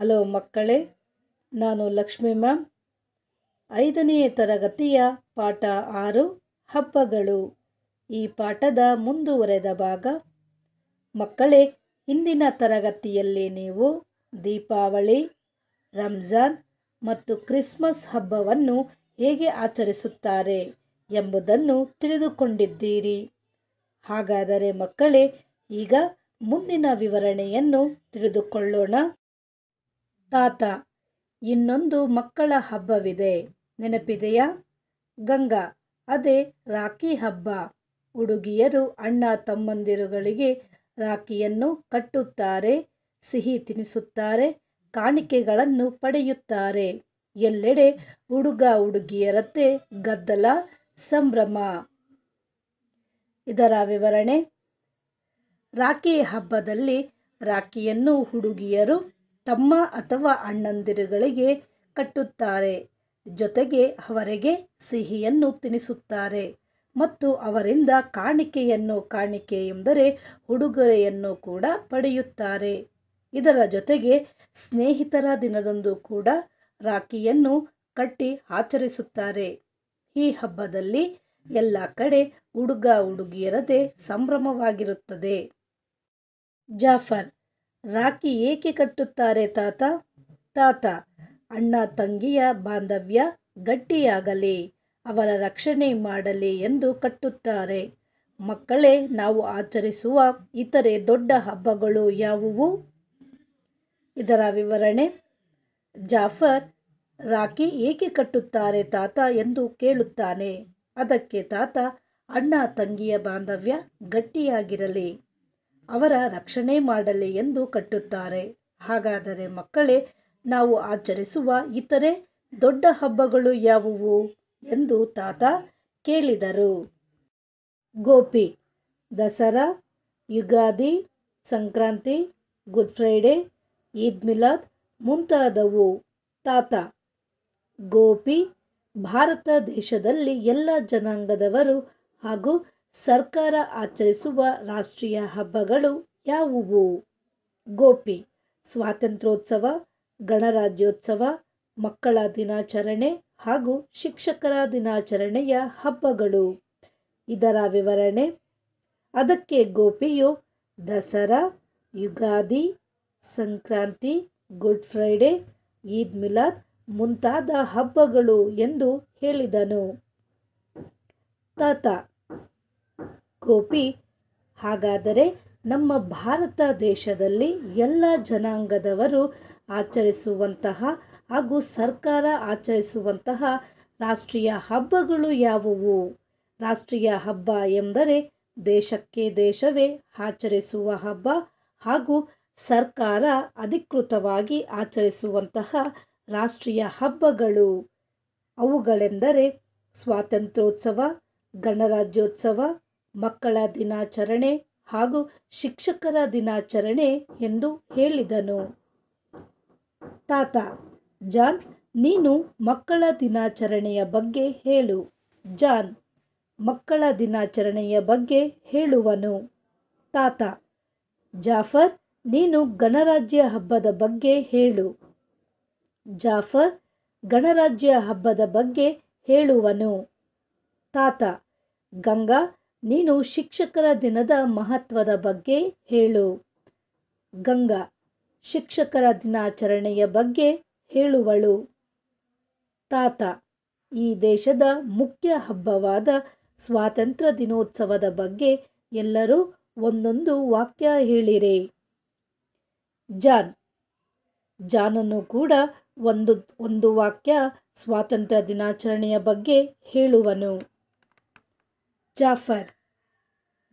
hello ಮಕ್ಕಳೇ ನಾನು Lakshmi ma'am ಐದನೇ ತರಗತಿಯ ಪಾಠ ಆರು ಹಬ್ಬಗಳು ಈ ಪಾಠದ ಮುಂದುವರೆದ ಭಾಗ ಮಕ್ಕಳೇ ಇಂದಿನ ತರಗತಿಯಲ್ಲಿ ನೀವು ದೀಪಾವಳಿ ರಂಜಾನ್ ಮತ್ತು ಕ್ರಿಸ್ಮಸ್ ಹಬ್ಬವನ್ನು ಹೇಗೆ ಆಚರಿಸುತ್ತಾರೆ ಎಂಬುದನ್ನು ತಿಳಿದುಕೊಂಡಿದ್ದೀರಿ ಹಾಗಾದರೆ ಮಕ್ಕಳೇ ಈಗ ಮುಂದಿನ ವಿವರಣೆಯನ್ನು ತಿಳಿದುಕೊಳ್ಳೋಣ ತಾತ ಇನ್ನೊಂದು ಮಕ್ಕಳ ಹಬ್ಬವಿದೆ ನೆನಪಿದೆಯಾ ಗಂಗಾ ಅದೇ ರಾಖಿ ಹಬ್ಬ ಹುಡುಗಿಯರು ಅಣ್ಣ ತಮ್ಮಂದಿರುಗಳಿಗೆ ರಾಖಿಯನ್ನು ಕಟ್ಟುತ್ತಾರೆ ಸಿಹಿ ತಿನಿಸುತ್ತಾರೆ ಕಾಣಿಕೆಗಳನ್ನು ಪಡೆಯುತ್ತಾರೆ ಎಲ್ಲೆಡೆ ಹುಡುಗ ಹುಡುಗಿಯರತ್ತೆ ಗದ್ದಲ ಸಂಭ್ರಮ ಇದರ ವಿವರಣೆ ರಾಖಿ ಹಬ್ಬದಲ್ಲಿ ರಾಖಿಯನ್ನು ಹುಡುಗಿಯರು ತಮ್ಮ ಅಥವಾ ಅಣ್ಣಂದಿರುಗಳಿಗೆ ಕಟ್ಟುತ್ತಾರೆ ಜೊತೆಗೆ ಅವರಿಗೆ ಸಿಹಿಯನ್ನು ತಿನಿಸುತ್ತಾರೆ ಮತ್ತು ಅವರಿಂದ ಕಾಣಿಕೆಯನ್ನು ಕಾಣಿಕೆ ಎಂದರೆ ಉಡುಗೊರೆಯನ್ನು ಕೂಡ ಪಡೆಯುತ್ತಾರೆ ಇದರ ಜೊತೆಗೆ ಸ್ನೇಹಿತರ ದಿನದಂದು ಕೂಡ ರಾಖಿಯನ್ನು ಕಟ್ಟಿ ಆಚರಿಸುತ್ತಾರೆ ಈ ಹಬ್ಬದಲ್ಲಿ ಎಲ್ಲ ಕಡೆ ಹುಡುಗ ಹುಡುಗಿಯರದೇ ಸಂಭ್ರಮವಾಗಿರುತ್ತದೆ ಜಾಫರ್ ರಾಖಿ ಏಕೆ ಕಟ್ಟುತ್ತಾರೆ ತಾತ ತಾತ ಅಣ್ಣ ತಂಗಿಯ ಬಾಂಧವ್ಯ ಗಟ್ಟಿಯಾಗಲಿ ಅವರ ರಕ್ಷಣೆ ಮಾಡಲಿ ಎಂದು ಕಟ್ಟುತ್ತಾರೆ ಮಕ್ಕಳೇ ನಾವು ಆಚರಿಸುವ ಇತರೆ ದೊಡ್ಡ ಹಬ್ಬಗಳು ಯಾವುವು ಇದರ ವಿವರಣೆ ಜಾಫರ್ ರಾಖಿ ಏಕೆ ಕಟ್ಟುತ್ತಾರೆ ತಾತ ಎಂದು ಕೇಳುತ್ತಾನೆ ಅದಕ್ಕೆ ತಾತ ಅಣ್ಣ ತಂಗಿಯ ಬಾಂಧವ್ಯ ಗಟ್ಟಿಯಾಗಿರಲಿ ಅವರ ರಕ್ಷಣೆ ಮಾಡಲಿ ಎಂದು ಕಟ್ಟುತ್ತಾರೆ ಹಾಗಾದರೆ ಮಕ್ಕಳೇ ನಾವು ಆಚರಿಸುವ ಇತರೆ ದೊಡ್ಡ ಹಬ್ಬಗಳು ಯಾವುವು ಎಂದು ತಾತ ಕೇಳಿದರು ಗೋಪಿ ದಸರಾ ಯುಗಾದಿ ಸಂಕ್ರಾಂತಿ ಗುಡ್ ಫ್ರೈಡೆ ಈದ್ ಮಿಲಾದ್ ಮುಂತಾದವು ತಾತ ಗೋಪಿ ಭಾರತ ದೇಶದಲ್ಲಿ ಎಲ್ಲ ಜನಾಂಗದವರು ಹಾಗೂ ಸರ್ಕಾರ ಆಚರಿಸುವ ರಾಷ್ಟ್ರೀಯ ಹಬ್ಬಗಳು ಯಾವುವು ಗೋಪಿ ಸ್ವಾತಂತ್ರ್ಯೋತ್ಸವ ಗಣರಾಜ್ಯೋತ್ಸವ ಮಕ್ಕಳ ದಿನಾಚರಣೆ ಹಾಗೂ ಶಿಕ್ಷಕರ ದಿನಾಚರಣೆಯ ಹಬ್ಬಗಳು ಇದರ ವಿವರಣೆ ಅದಕ್ಕೆ ಗೋಪಿಯು ದಸರಾ ಯುಗಾದಿ ಸಂಕ್ರಾಂತಿ ಗುಡ್ ಫ್ರೈಡೆ ಈದ್ ಮಿಲಾದ್ ಮುಂತಾದ ಹಬ್ಬಗಳು ಎಂದು ಹೇಳಿದನು ತಾತ ಗೋಪಿ ಹಾಗಾದರೆ ನಮ್ಮ ಭಾರತ ದೇಶದಲ್ಲಿ ಎಲ್ಲ ಜನಾಂಗದವರು ಆಚರಿಸುವಂತಹ ಹಾಗೂ ಸರ್ಕಾರ ಆಚರಿಸುವಂತಹ ರಾಷ್ಟ್ರೀಯ ಹಬ್ಬಗಳು ಯಾವುವು ರಾಷ್ಟ್ರೀಯ ಹಬ್ಬ ಎಂದರೆ ದೇಶಕ್ಕೆ ದೇಶವೇ ಆಚರಿಸುವ ಹಬ್ಬ ಹಾಗೂ ಸರ್ಕಾರ ಅಧಿಕೃತವಾಗಿ ಆಚರಿಸುವಂತಹ ರಾಷ್ಟ್ರೀಯ ಹಬ್ಬಗಳು ಅವುಗಳೆಂದರೆ ಸ್ವಾತಂತ್ರ್ಯೋತ್ಸವ ಗಣರಾಜ್ಯೋತ್ಸವ ಮಕ್ಕಳ ದಿನಾಚರಣೆ ಹಾಗೂ ಶಿಕ್ಷಕರ ದಿನಾಚರಣೆ ಎಂದು ಹೇಳಿದನು ತಾತ ಜಾನ್ ನೀನು ಮಕ್ಕಳ ದಿನಾಚರಣೆಯ ಬಗ್ಗೆ ಹೇಳು ಜಾನ್ ಮಕ್ಕಳ ದಿನಾಚರಣೆಯ ಬಗ್ಗೆ ಹೇಳುವನು ತಾತ ಜಾಫರ್ ನೀನು ಗಣರಾಜ್ಯ ಹಬ್ಬದ ಬಗ್ಗೆ ಹೇಳು ಜಾಫರ್ ಗಣರಾಜ್ಯ ಹಬ್ಬದ ಬಗ್ಗೆ ಹೇಳುವನು ತಾತ ಗಂಗಾ ನೀನು ಶಿಕ್ಷಕರ ದಿನದ ಮಹತ್ವದ ಬಗ್ಗೆ ಹೇಳು ಗಂಗಾ ಶಿಕ್ಷಕರ ದಿನಾಚರಣೆಯ ಬಗ್ಗೆ ಹೇಳುವಳು ತಾತ ಈ ದೇಶದ ಮುಖ್ಯ ಹಬ್ಬವಾದ ಸ್ವಾತಂತ್ರ್ಯ ದಿನೋತ್ಸವದ ಬಗ್ಗೆ ಎಲ್ಲರೂ ಒಂದೊಂದು ವಾಕ್ಯ ಹೇಳಿರಿ ಜಾನ್ ಜಾನನ್ನು ಕೂಡ ಒಂದು ಒಂದು ವಾಕ್ಯ ಸ್ವಾತಂತ್ರ್ಯ ದಿನಾಚರಣೆಯ ಬಗ್ಗೆ ಹೇಳುವನು ಜಾಫರ್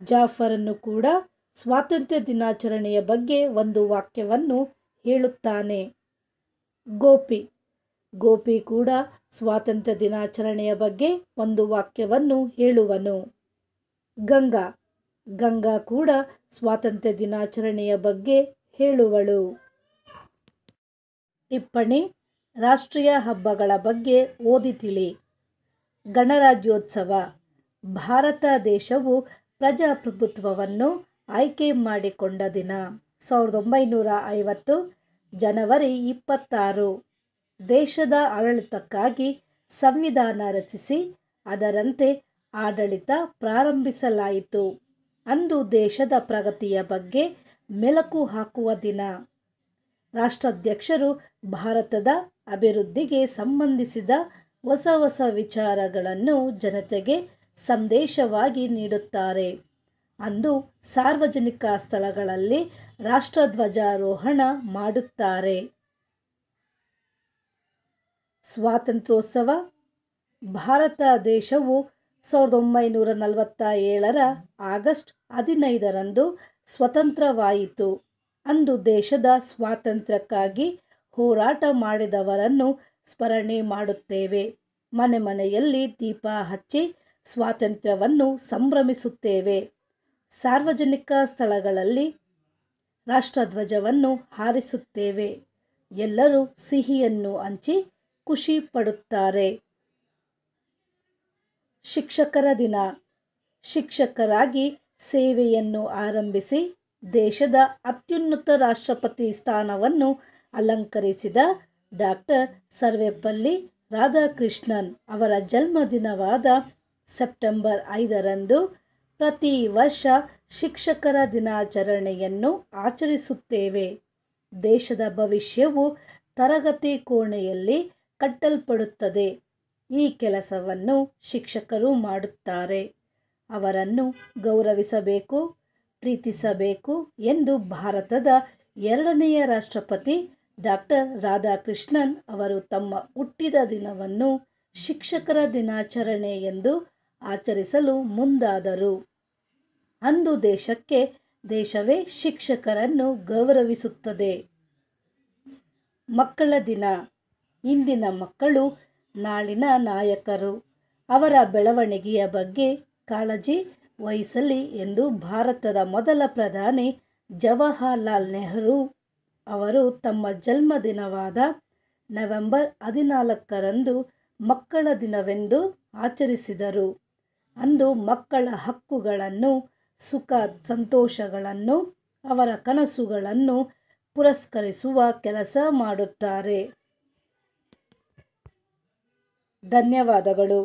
ಜಾಫರನ್ನು ಕೂಡ ಸ್ವಾತಂತ್ರ್ಯ ದಿನಾಚರಣೆಯ ಬಗ್ಗೆ ಒಂದು ವಾಕ್ಯವನ್ನು ಹೇಳುತ್ತಾನೆ ಗೋಪಿ ಗೋಪಿ ಕೂಡ ಸ್ವಾತಂತ್ರ್ಯ ದಿನಾಚರಣೆಯ ಬಗ್ಗೆ ಒಂದು ವಾಕ್ಯವನ್ನು ಹೇಳುವನು ಗಂಗಾ ಗಂಗಾ ಕೂಡ ಸ್ವಾತಂತ್ರ್ಯ ದಿನಾಚರಣೆಯ ಬಗ್ಗೆ ಹೇಳುವಳು ಟಿಪ್ಪಣಿ ರಾಷ್ಟ್ರೀಯ ಹಬ್ಬಗಳ ಬಗ್ಗೆ ಓದಿ ತಿಳಿ ಗಣರಾಜ್ಯೋತ್ಸವ ಭಾರತ ದೇಶವು ಪ್ರಜಾಪ್ರಭುತ್ವವನ್ನು ಆಯ್ಕೆ ಮಾಡಿಕೊಂಡ ದಿನ ಸಾವಿರದ ಒಂಬೈನೂರ ಐವತ್ತು ಜನವರಿ ಇಪ್ಪತ್ತಾರು ದೇಶದ ಆಡಳಿತಕ್ಕಾಗಿ ಸಂವಿಧಾನ ರಚಿಸಿ ಅದರಂತೆ ಆಡಳಿತ ಪ್ರಾರಂಭಿಸಲಾಯಿತು ಅಂದು ದೇಶದ ಪ್ರಗತಿಯ ಬಗ್ಗೆ ಮೆಲುಕು ಹಾಕುವ ದಿನ ರಾಷ್ಟ್ರಾಧ್ಯಕ್ಷರು ಭಾರತದ ಅಭಿವೃದ್ಧಿಗೆ ಸಂಬಂಧಿಸಿದ ಹೊಸ ಹೊಸ ವಿಚಾರಗಳನ್ನು ಜನತೆಗೆ ಸಂದೇಶವಾಗಿ ನೀಡುತ್ತಾರೆ ಅಂದು ಸಾರ್ವಜನಿಕ ಸ್ಥಳಗಳಲ್ಲಿ ರಾಷ್ಟ್ರಧ್ವಜಾರೋಹಣ ಮಾಡುತ್ತಾರೆ ಸ್ವಾತಂತ್ರ್ಯೋತ್ಸವ ಭಾರತ ದೇಶವು ಸಾವಿರದ ಒಂಬೈನೂರ ನಲವತ್ತ ಏಳರ ಆಗಸ್ಟ್ ಹದಿನೈದರಂದು ಸ್ವತಂತ್ರವಾಯಿತು ಅಂದು ದೇಶದ ಸ್ವಾತಂತ್ರ್ಯಕ್ಕಾಗಿ ಹೋರಾಟ ಮಾಡಿದವರನ್ನು ಸ್ಮರಣೆ ಮಾಡುತ್ತೇವೆ ಮನೆ ಮನೆಯಲ್ಲಿ ದೀಪ ಹಚ್ಚಿ ಸ್ವಾತಂತ್ರ್ಯವನ್ನು ಸಂಭ್ರಮಿಸುತ್ತೇವೆ ಸಾರ್ವಜನಿಕ ಸ್ಥಳಗಳಲ್ಲಿ ರಾಷ್ಟ್ರಧ್ವಜವನ್ನು ಹಾರಿಸುತ್ತೇವೆ ಎಲ್ಲರೂ ಸಿಹಿಯನ್ನು ಹಂಚಿ ಖುಷಿ ಪಡುತ್ತಾರೆ ಶಿಕ್ಷಕರ ದಿನ ಶಿಕ್ಷಕರಾಗಿ ಸೇವೆಯನ್ನು ಆರಂಭಿಸಿ ದೇಶದ ಅತ್ಯುನ್ನತ ರಾಷ್ಟ್ರಪತಿ ಸ್ಥಾನವನ್ನು ಅಲಂಕರಿಸಿದ ಡಾಕ್ಟರ್ ಸರ್ವೆಪಲ್ಲಿ ರಾಧಾಕೃಷ್ಣನ್ ಅವರ ಜನ್ಮದಿನವಾದ ಸೆಪ್ಟೆಂಬರ್ ಐದರಂದು ಪ್ರತಿ ವರ್ಷ ಶಿಕ್ಷಕರ ದಿನಾಚರಣೆಯನ್ನು ಆಚರಿಸುತ್ತೇವೆ ದೇಶದ ಭವಿಷ್ಯವು ತರಗತಿ ಕೋಣೆಯಲ್ಲಿ ಕಟ್ಟಲ್ಪಡುತ್ತದೆ ಈ ಕೆಲಸವನ್ನು ಶಿಕ್ಷಕರು ಮಾಡುತ್ತಾರೆ ಅವರನ್ನು ಗೌರವಿಸಬೇಕು ಪ್ರೀತಿಸಬೇಕು ಎಂದು ಭಾರತದ ಎರಡನೆಯ ರಾಷ್ಟ್ರಪತಿ ಡಾಕ್ಟರ್ ರಾಧಾಕೃಷ್ಣನ್ ಅವರು ತಮ್ಮ ಹುಟ್ಟಿದ ದಿನವನ್ನು ಶಿಕ್ಷಕರ ದಿನಾಚರಣೆ ಎಂದು ಆಚರಿಸಲು ಮುಂದಾದರು ಅಂದು ದೇಶಕ್ಕೆ ದೇಶವೇ ಶಿಕ್ಷಕರನ್ನು ಗೌರವಿಸುತ್ತದೆ ಮಕ್ಕಳ ದಿನ ಇಂದಿನ ಮಕ್ಕಳು ನಾಳಿನ ನಾಯಕರು ಅವರ ಬೆಳವಣಿಗೆಯ ಬಗ್ಗೆ ಕಾಳಜಿ ವಹಿಸಲಿ ಎಂದು ಭಾರತದ ಮೊದಲ ಪ್ರಧಾನಿ ಜವಾಹರಲಾಲ್ ನೆಹರು ಅವರು ತಮ್ಮ ಜನ್ಮದಿನವಾದ ನವೆಂಬರ್ ಹದಿನಾಲ್ಕರಂದು ಮಕ್ಕಳ ದಿನವೆಂದು ಆಚರಿಸಿದರು ಅಂದು ಮಕ್ಕಳ ಹಕ್ಕುಗಳನ್ನು ಸುಖ ಸಂತೋಷಗಳನ್ನು ಅವರ ಕನಸುಗಳನ್ನು ಪುರಸ್ಕರಿಸುವ ಕೆಲಸ ಮಾಡುತ್ತಾರೆ ಧನ್ಯವಾದಗಳು